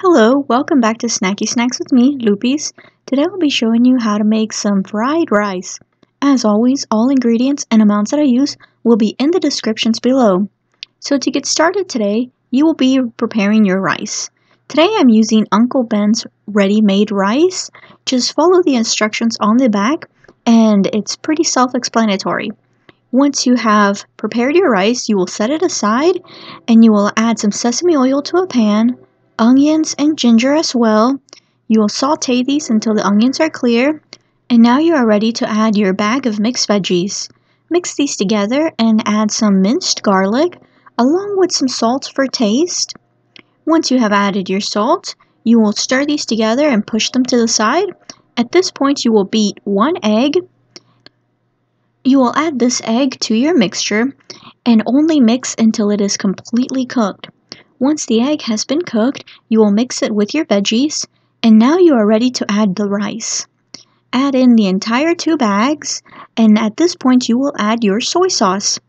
Hello, welcome back to Snacky Snacks with me, Loopies. Today I'll be showing you how to make some fried rice. As always, all ingredients and amounts that I use will be in the descriptions below. So to get started today, you will be preparing your rice. Today I'm using Uncle Ben's ready-made rice. Just follow the instructions on the back and it's pretty self-explanatory. Once you have prepared your rice, you will set it aside and you will add some sesame oil to a pan onions and ginger as well. You will saute these until the onions are clear. And now you are ready to add your bag of mixed veggies. Mix these together and add some minced garlic along with some salt for taste. Once you have added your salt, you will stir these together and push them to the side. At this point, you will beat one egg. You will add this egg to your mixture and only mix until it is completely cooked. Once the egg has been cooked, you will mix it with your veggies, and now you are ready to add the rice. Add in the entire two bags, and at this point you will add your soy sauce.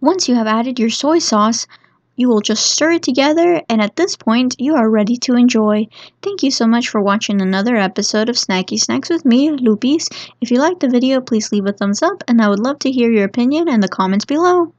Once you have added your soy sauce, you will just stir it together, and at this point, you are ready to enjoy. Thank you so much for watching another episode of Snacky Snacks with me, Lupis. If you liked the video, please leave a thumbs up, and I would love to hear your opinion in the comments below.